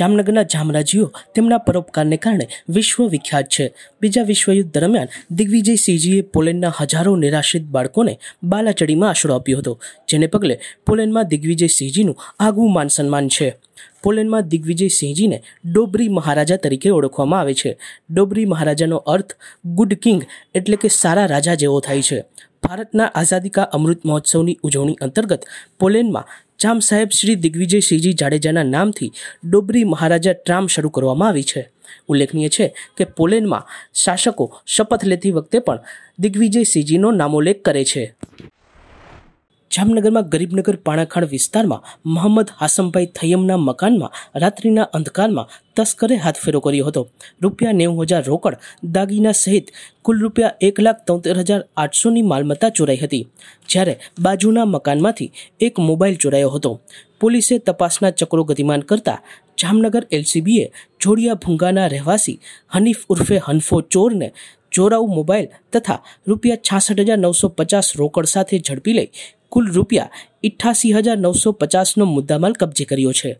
જામનગરના જામરાજીઓ તેમના પરોપકારને કારણે વિશ્વવિખ્યાત છે બીજા વિશ્વયુદ્ધ દરમિયાન દિગ્વિજય સિંહજીએ પોલેન્ડના હજારો નિરાશ્રિત બાળકોને બાલાચડીમાં આશરો આપ્યો હતો જેને પગલે પોલેન્ડમાં દિગ્વિજય સિંહજીનું આગવું માન સન્માન છે પોલેન્ડમાં દિગ્વિજય સિંહજીને ડોબરી મહારાજા તરીકે ઓળખવામાં આવે છે ડોબરી મહારાજાનો અર્થ ગુડ કિંગ એટલે કે સારા રાજા જેવો થાય છે ભારતના આઝાદી કા અમૃત મહોત્સવની ઉજવણી અંતર્ગત પોલેન્ડમાં જામ સાહેબ શ્રી દિગ્વિજયસિંહજી જાડેજાના નામથી ડોબરી મહારાજા ટ્રામ શરૂ કરવામાં આવી છે ઉલ્લેખનીય છે કે પોલેન્ડમાં શાસકો શપથ લેતી વખતે પણ દિગ્વિજયસિંહજીનો નામોલ્લેખ કરે છે જામનગરમાં ગરીબનગર પાણાખાણ વિસ્તારમાં મોહમ્મદ હાસમભાઈ થયમના મકાનમાં રાત્રિના અંધકારમાં તસ્કરે હાથફેરો કર્યો હતો રૂપિયા નેવું હજાર રોકડ દાગીના સહિત કુલ રૂપિયા એક લાખ તોતેર હજાર આઠસોની માલમત્તા ચોરાઈ હતી જ્યારે બાજુના મકાનમાંથી એક મોબાઈલ ચોરાયો હતો પોલીસે તપાસના ચક્રો ગતિમાન કરતા જામનગર એલસીબીએ જોડિયા ભૂંગાના રહેવાસી હનીફ ઉર્ફે હનફો ચોરને ચોરાવું મોબાઈલ તથા રૂપિયા છાસઠ હજાર નવસો પચાસ રોકડ સાથે ઝડપી લઈ કુલ રૂપિયા ઇઠ્ઠાસી હજાર નવસો પચાસનો મુદ્દામાલ કબજે કર્યો છે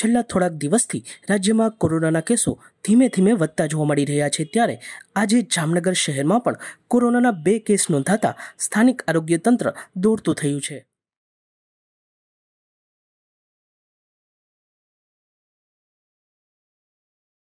છેલ્લા થોડાક દિવસથી રાજ્યમાં કોરોનાના કેસો ધીમે ધીમે વધતા જોવા મળી રહ્યા છે ત્યારે આજે જામનગર શહેરમાં પણ કોરોનાના બે કેસ નોંધાતા સ્થાનિક આરોગ્ય તંત્ર દોડતું થયું છે